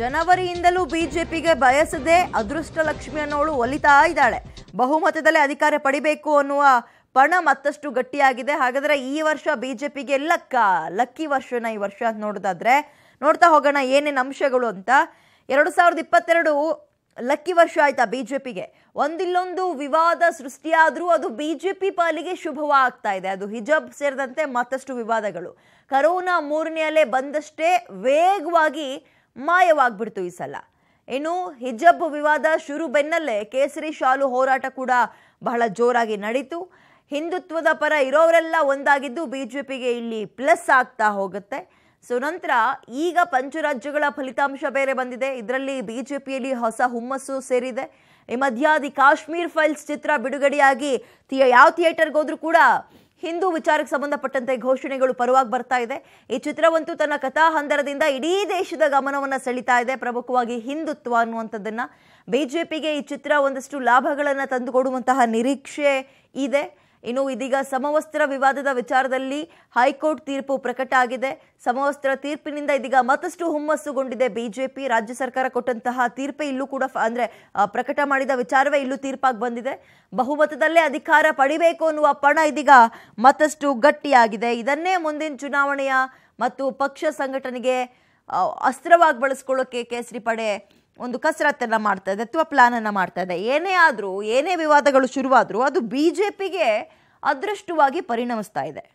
ಜನವರಿಯಿಂದಲೂ ಬಿಜೆಪಿಗೆ ಬಯಸದೆ ಅದೃಷ್ಟ ಲಕ್ಷ್ಮಿ ಅನ್ನೋಳು ಒಲಿತಾ ಇದ್ದಾಳೆ ಬಹುಮತದಲ್ಲೇ ಅಧಿಕಾರ ಪಡಿಬೇಕು ಅನ್ನುವ ಪಣ ಮತ್ತಷ್ಟು ಗಟ್ಟಿಯಾಗಿದೆ ಹಾಗಾದರೆ ಈ ವರ್ಷ ಬಿಜೆಪಿಗೆ ಲಕ್ಕ ಲಕ್ಕಿ ವರ್ಷನ ಈ ವರ್ಷ ಅಂತ ನೋಡೋದಾದ್ರೆ ನೋಡ್ತಾ ಹೋಗೋಣ ಏನೇನು ಅಂಶಗಳು ಅಂತ ಎರಡು ಸಾವಿರದ ಇಪ್ಪತ್ತೆರಡು ಲಕ್ಕಿ ವರ್ಷ ಆಯ್ತಾ ಬಿಜೆಪಿಗೆ ಒಂದಿಲ್ಲೊಂದು ವಿವಾದ ಸೃಷ್ಟಿಯಾದರೂ ಅದು ಬಿಜೆಪಿ ಪಾಲಿಗೆ ಶುಭವಾಗ್ತಾ ಇದೆ ಅದು ಹಿಜಬ್ ಸೇರಿದಂತೆ ಮತ್ತಷ್ಟು ವಿವಾದಗಳು ಕರೋನಾ ಮೂರನೇ ಅಲೆ ಬಂದಷ್ಟೇ ವೇಗವಾಗಿ ಮಾಯವಾಗ್ಬಿಡ್ತು ಈ ಸಲ ಇನ್ನು ಹಿಜಬ್ ವಿವಾದ ಶುರು ಬೆನ್ನಲ್ಲೇ ಕೇಸರಿ ಶಾಲು ಹೋರಾಟ ಕೂಡ ಬಹಳ ಜೋರಾಗಿ ನಡೀತು ಹಿಂದುತ್ವದ ಪರ ಇರೋರೆಲ್ಲ ಒಂದಾಗಿದ್ದು ಬಿ ಜೆ ಪಿಗೆ ಇಲ್ಲಿ ಪ್ಲಸ್ ಆಗ್ತಾ ಹೋಗುತ್ತೆ ಸೊ ನಂತರ ಈಗ ಪಂಚರಾಜ್ಯಗಳ ಫಲಿತಾಂಶ ಬೇರೆ ಬಂದಿದೆ ಇದರಲ್ಲಿ ಬಿ ಜೆ ಪಿಯಲ್ಲಿ ಹೊಸ ಹುಮ್ಮಸ್ಸು ಸೇರಿದೆ ಈ ಮಧ್ಯ ಕಾಶ್ಮೀರ್ ಫೈಲ್ಸ್ ಚಿತ್ರ ಬಿಡುಗಡೆಯಾಗಿ ಯಾವ ಥಿಯೇಟರ್ಗೆ ಹೋದ್ರೂ ಕೂಡ ಹಿಂದೂ ವಿಚಾರಕ್ಕೆ ಸಂಬಂಧಪಟ್ಟಂತೆ ಘೋಷಣೆಗಳು ಪರವಾಗಿ ಬರ್ತಾ ಇದೆ ಈ ಚಿತ್ರವಂತೂ ತನ್ನ ಕಥಾ ಹಂದರದಿಂದ ಇಡೀ ದೇಶದ ಗಮನವನ್ನು ಸೆಳಿತಾ ಇದೆ ಪ್ರಮುಖವಾಗಿ ಹಿಂದುತ್ವ ಅನ್ನುವಂಥದ್ದನ್ನು ಬಿ ಜೆ ಪಿಗೆ ಈ ಚಿತ್ರ ಒಂದಷ್ಟು ಲಾಭಗಳನ್ನು ತಂದುಕೊಡುವಂತಹ ನಿರೀಕ್ಷೆ ಇದೆ ಇನ್ನು ಇದೀಗ ಸಮವಸ್ತ್ರ ವಿವಾದದ ವಿಚಾರದಲ್ಲಿ ಹೈಕೋರ್ಟ್ ತೀರ್ಪು ಪ್ರಕಟ ಆಗಿದೆ ಸಮವಸ್ತ್ರ ತೀರ್ಪಿನಿಂದ ಇದೀಗ ಮತ್ತಷ್ಟು ಹುಮ್ಮಸ್ಸುಗೊಂಡಿದೆ ಬಿಜೆಪಿ ರಾಜ್ಯ ಸರ್ಕಾರ ಕೊಟ್ಟಂತಹ ತೀರ್ಪೇ ಇಲ್ಲೂ ಕೂಡ ಅಂದ್ರೆ ಪ್ರಕಟ ಮಾಡಿದ ವಿಚಾರವೇ ಇಲ್ಲೂ ತೀರ್ಪಾಗಿ ಬಂದಿದೆ ಬಹುಮತದಲ್ಲೇ ಅಧಿಕಾರ ಪಡಿಬೇಕು ಅನ್ನುವ ಪಣ ಇದೀಗ ಮತ್ತಷ್ಟು ಗಟ್ಟಿಯಾಗಿದೆ ಇದನ್ನೇ ಮುಂದಿನ ಚುನಾವಣೆಯ ಮತ್ತು ಪಕ್ಷ ಸಂಘಟನೆಗೆ ಅಸ್ತ್ರವಾಗಿ ಬಳಸ್ಕೊಳ್ಳೋಕೆ ಕೇಸರಿ ಪಡೆ ಒಂದು ಕಸರತ್ತನ್ನು ಮಾಡ್ತಾ ಇದೆ ಅಥವಾ ಪ್ಲ್ಯಾನನ್ನು ಮಾಡ್ತಾ ಇದೆ ಏನೇ ಆದರೂ ಏನೇ ವಿವಾದಗಳು ಶುರುವಾದರೂ ಅದು ಬಿ ಜೆ ಪಿಗೆ ಅದೃಷ್ಟವಾಗಿ ಪರಿಣಮಿಸ್ತಾ ಇದೆ